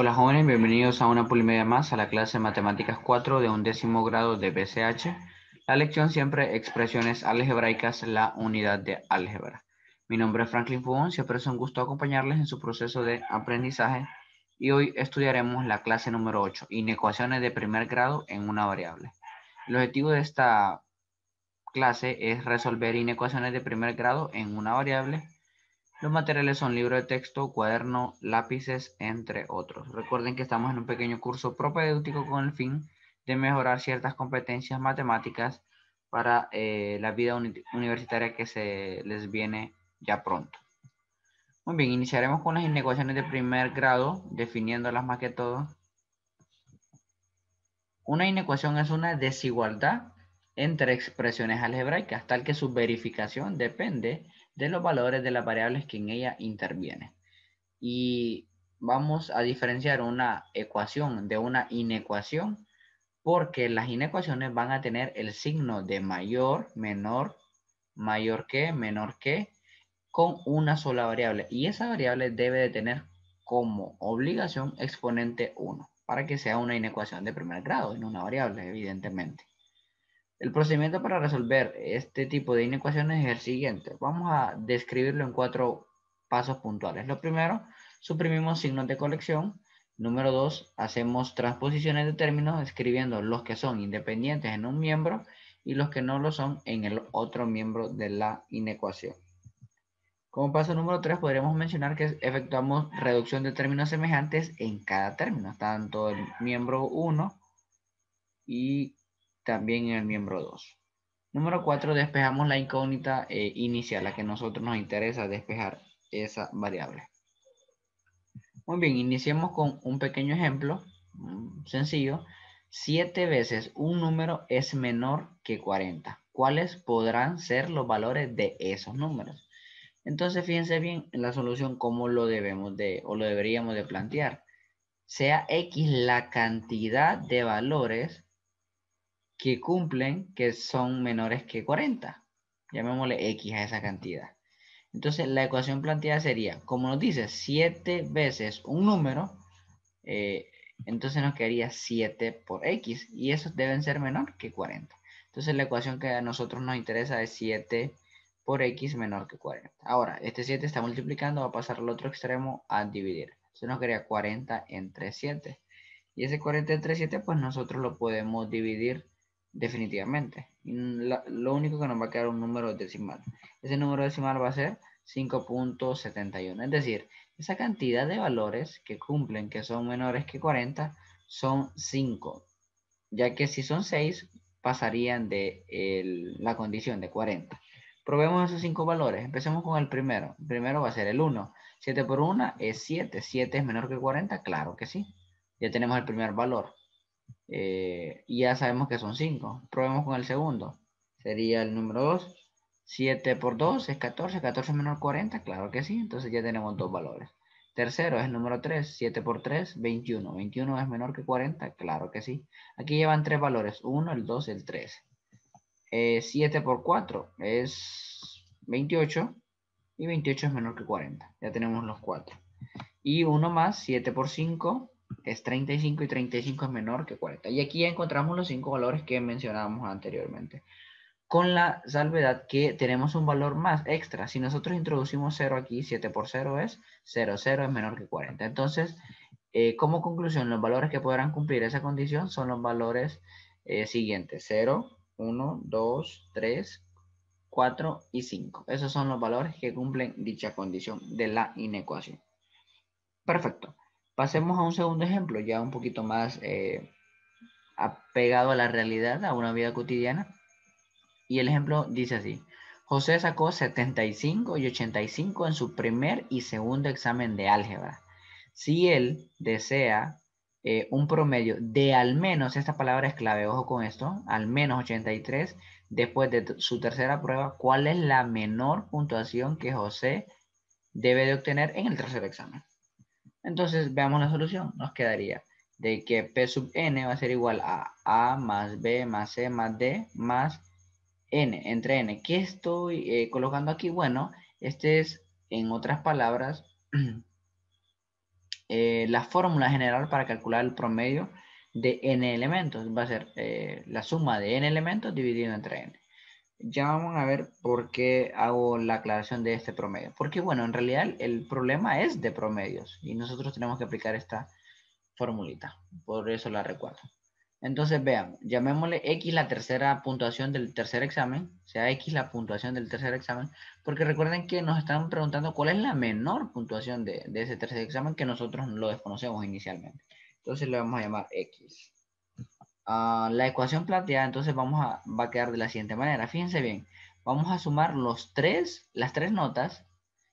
Hola jóvenes, bienvenidos a una polimedia más a la clase Matemáticas 4 de un décimo grado de BCH. La lección siempre expresiones algebraicas, la unidad de álgebra. Mi nombre es Franklin Fugón, siempre es un gusto acompañarles en su proceso de aprendizaje y hoy estudiaremos la clase número 8, inecuaciones de primer grado en una variable. El objetivo de esta clase es resolver inecuaciones de primer grado en una variable los materiales son libro de texto, cuaderno, lápices, entre otros. Recuerden que estamos en un pequeño curso propedéutico con el fin de mejorar ciertas competencias matemáticas para eh, la vida universitaria que se les viene ya pronto. Muy bien, iniciaremos con las inecuaciones de primer grado, definiéndolas más que todo. Una inecuación es una desigualdad entre expresiones algebraicas, tal que su verificación depende de los valores de las variables que en ella intervienen. Y vamos a diferenciar una ecuación de una inecuación porque las inecuaciones van a tener el signo de mayor, menor, mayor que, menor que, con una sola variable. Y esa variable debe de tener como obligación exponente 1 para que sea una inecuación de primer grado en una variable, evidentemente. El procedimiento para resolver este tipo de inecuaciones es el siguiente. Vamos a describirlo en cuatro pasos puntuales. Lo primero, suprimimos signos de colección. Número dos, hacemos transposiciones de términos escribiendo los que son independientes en un miembro y los que no lo son en el otro miembro de la inecuación. Como paso número tres, podríamos mencionar que efectuamos reducción de términos semejantes en cada término, tanto el miembro 1 y también en el miembro 2. Número 4, despejamos la incógnita eh, inicial, la que a nosotros nos interesa despejar esa variable. Muy bien, iniciemos con un pequeño ejemplo, mm, sencillo. 7 veces un número es menor que 40. ¿Cuáles podrán ser los valores de esos números? Entonces, fíjense bien en la solución cómo lo debemos de, o lo deberíamos de plantear. Sea X la cantidad de valores que cumplen, que son menores que 40. Llamémosle X a esa cantidad. Entonces, la ecuación planteada sería, como nos dice, 7 veces un número, eh, entonces nos quedaría 7 por X, y esos deben ser menor que 40. Entonces, la ecuación que a nosotros nos interesa es 7 por X menor que 40. Ahora, este 7 está multiplicando, va a pasar al otro extremo a dividir. Entonces, nos quedaría 40 entre 7. Y ese 40 entre 7, pues nosotros lo podemos dividir definitivamente. lo único que nos va a quedar un número decimal. Ese número decimal va a ser 5.71. Es decir, esa cantidad de valores que cumplen que son menores que 40 son 5. Ya que si son 6, pasarían de la condición de 40. Probemos esos 5 valores. Empecemos con el primero. primero va a ser el 1. 7 por 1 es 7. 7 es menor que 40, claro que sí. Ya tenemos el primer valor. Eh, y ya sabemos que son 5. Probemos con el segundo. Sería el número 2. 7 por 2 es 14. 14 menor que 40, claro que sí. Entonces ya tenemos dos valores. Tercero es el número 3. 7 por 3, 21. 21 es menor que 40, claro que sí. Aquí llevan tres valores. 1, el 2, el 3. 7 eh, por 4 es 28. Y 28 es menor que 40. Ya tenemos los 4. Y uno más, 7 por 5, es 35 y 35 es menor que 40. Y aquí encontramos los cinco valores que mencionábamos anteriormente. Con la salvedad que tenemos un valor más extra. Si nosotros introducimos 0 aquí, 7 por 0 es 0, 0 es menor que 40. Entonces, eh, como conclusión, los valores que podrán cumplir esa condición son los valores eh, siguientes. 0, 1, 2, 3, 4 y 5. Esos son los valores que cumplen dicha condición de la inecuación. Perfecto. Pasemos a un segundo ejemplo, ya un poquito más eh, apegado a la realidad, a una vida cotidiana. Y el ejemplo dice así. José sacó 75 y 85 en su primer y segundo examen de álgebra. Si él desea eh, un promedio de al menos, esta palabra es clave, ojo con esto, al menos 83 después de su tercera prueba, ¿cuál es la menor puntuación que José debe de obtener en el tercer examen? Entonces veamos la solución. Nos quedaría de que P sub n va a ser igual a A más B más C más D más N entre N. ¿Qué estoy eh, colocando aquí? Bueno, este es, en otras palabras, eh, la fórmula general para calcular el promedio de N elementos. Va a ser eh, la suma de N elementos dividido entre N. Ya vamos a ver por qué hago la aclaración de este promedio. Porque, bueno, en realidad el problema es de promedios y nosotros tenemos que aplicar esta formulita. Por eso la recuerdo. Entonces, veamos llamémosle X la tercera puntuación del tercer examen, o sea, X la puntuación del tercer examen, porque recuerden que nos están preguntando cuál es la menor puntuación de, de ese tercer examen que nosotros lo desconocemos inicialmente. Entonces le vamos a llamar X. Ah, la ecuación planteada entonces vamos a, va a quedar de la siguiente manera. Fíjense bien, vamos a sumar los tres, las tres notas,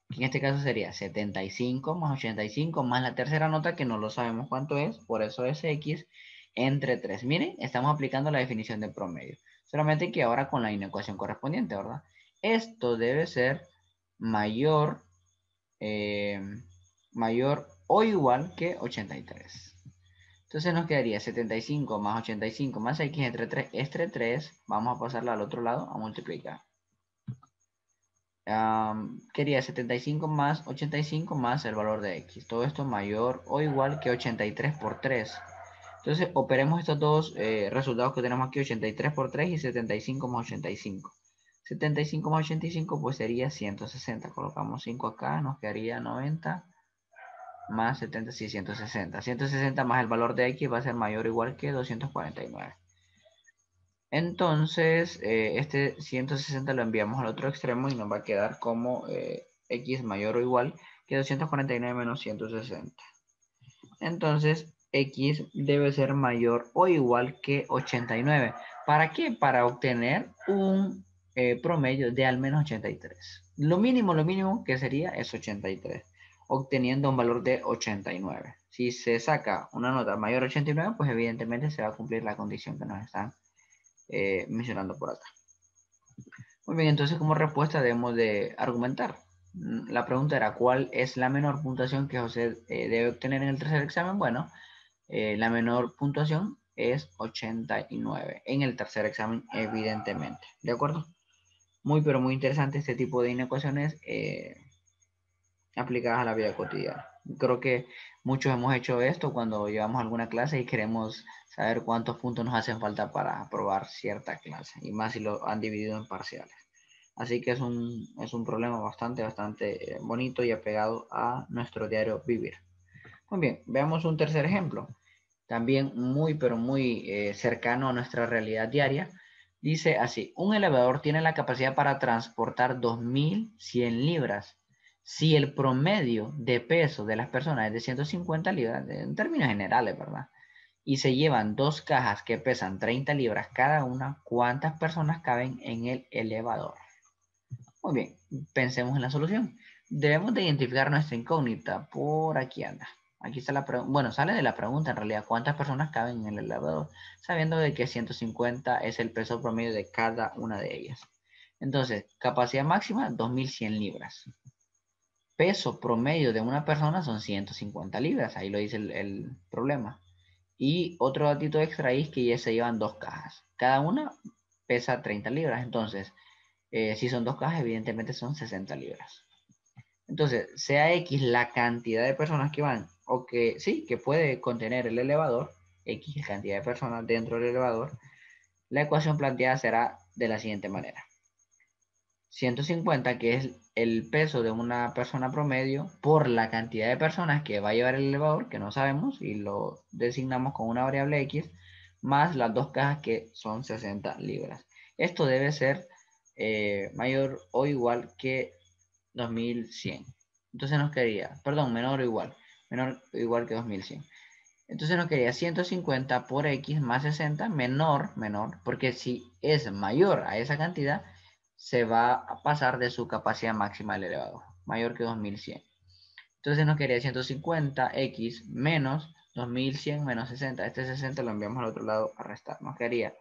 que en este caso sería 75 más 85 más la tercera nota que no lo sabemos cuánto es, por eso es x entre 3. Miren, estamos aplicando la definición de promedio, solamente que ahora con la inecuación correspondiente, ¿verdad? Esto debe ser mayor, eh, mayor o igual que 83. Entonces nos quedaría 75 más 85 más x entre 3 es 3. Vamos a pasarla al otro lado a multiplicar. quería 75 más 85 más el valor de x. Todo esto mayor o igual que 83 por 3. Entonces operemos estos dos eh, resultados que tenemos aquí, 83 por 3 y 75 más 85. 75 más 85 pues sería 160. Colocamos 5 acá, nos quedaría 90 más 70, sí, 160. 160 más el valor de x va a ser mayor o igual que 249. Entonces, eh, este 160 lo enviamos al otro extremo y nos va a quedar como eh, x mayor o igual que 249 menos 160. Entonces, x debe ser mayor o igual que 89. ¿Para qué? Para obtener un eh, promedio de al menos 83. Lo mínimo, lo mínimo que sería es 83 obteniendo un valor de 89. Si se saca una nota mayor a 89, pues evidentemente se va a cumplir la condición que nos están eh, mencionando por acá. Muy bien, entonces como respuesta debemos de argumentar. La pregunta era, ¿cuál es la menor puntuación que José eh, debe obtener en el tercer examen? Bueno, eh, la menor puntuación es 89 en el tercer examen, evidentemente. ¿De acuerdo? Muy, pero muy interesante este tipo de inecuaciones aplicadas a la vida cotidiana. Creo que muchos hemos hecho esto cuando llevamos alguna clase y queremos saber cuántos puntos nos hacen falta para aprobar cierta clase, y más si lo han dividido en parciales. Así que es un, problema bastante, bastante eh, bonito y apegado a nuestro diario vivir. Muy bien, veamos un tercer ejemplo, también muy, pero muy eh, cercano a nuestra realidad diaria. Dice así, un elevador tiene la capacidad para transportar 2.100 libras si el promedio de peso de las personas es de 150 libras, en términos generales, ¿verdad? Y se llevan dos cajas que pesan 30 libras cada una, ¿cuántas personas caben en el elevador? Muy bien, pensemos en la solución. Debemos de identificar nuestra incógnita. Por aquí anda. Aquí está la pregunta. Bueno, sale de la pregunta en realidad, ¿cuántas personas caben en el elevador? Sabiendo de que 150 es el peso promedio de cada una de ellas. Entonces, capacidad máxima, 2100 libras peso promedio de una persona son 150 libras, ahí lo dice el, problema. Y otro datito extra es que ya se llevan dos cajas. Cada una pesa 30 libras, entonces, eh, si son dos cajas, evidentemente son 60 libras. Entonces, sea X la cantidad de personas que van, o que sí, que puede contener el elevador, X cantidad de personas dentro del elevador, la ecuación planteada será de la siguiente manera. 150, que es el peso de una persona promedio, por la cantidad de personas que va a llevar el elevador, que no sabemos, y lo designamos con una variable X, más las dos cajas que son 60 libras. Esto debe ser eh, mayor o igual que 2100. Entonces nos quería perdón, menor o igual, menor o igual que 2100. Entonces nos quería 150 por X más 60 menor, menor, porque si es mayor a esa cantidad, se va a pasar de su capacidad máxima al elevado, mayor que 2100. Entonces nos quedaría 150x menos 2100 menos 60. Este 60 lo enviamos al otro lado a restar. Nos quedaría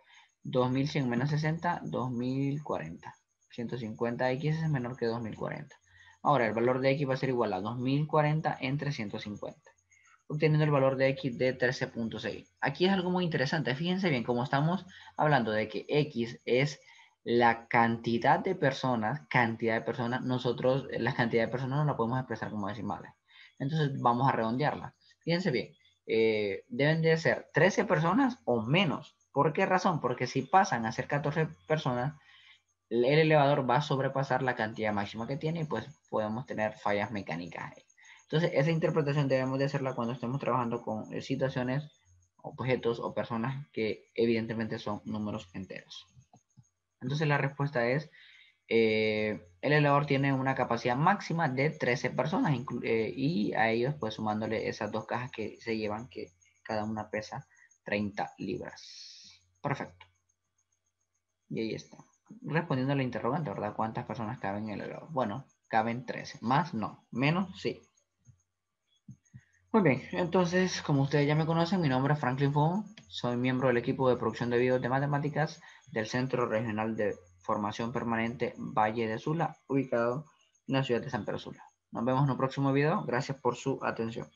2100 menos 60, 2040. 150x es menor que 2040. Ahora, el valor de x va a ser igual a 2040 entre 150, obteniendo el valor de x de 13.6. Aquí es algo muy interesante. Fíjense bien cómo estamos hablando de que x es la cantidad de personas, cantidad de personas, nosotros eh, la cantidad de personas no la podemos expresar como decimales. Entonces vamos a redondearla. Fíjense bien, eh, deben de ser 13 personas o menos. ¿Por qué razón? Porque si pasan a ser 14 personas, el elevador va a sobrepasar la cantidad máxima que tiene y pues podemos tener fallas mecánicas Entonces, esa interpretación debemos de hacerla cuando estemos trabajando con eh, situaciones, objetos o personas que evidentemente son números enteros. Entonces la respuesta es, eh, el elevador tiene una capacidad máxima de 13 personas eh, y a ellos pues sumándole esas dos cajas que se llevan, que cada una pesa 30 libras. Perfecto. Y ahí está. Respondiendo a la interrogante, ¿verdad? ¿Cuántas personas caben en el elevador? Bueno, caben 13. Más no. Menos sí. Muy bien, entonces, como ustedes ya me conocen, mi nombre es Franklin Fong. Soy miembro del equipo de producción de videos de matemáticas del Centro Regional de Formación Permanente Valle de Sula, ubicado en la ciudad de San Pedro Sula. Nos vemos en un próximo video. Gracias por su atención.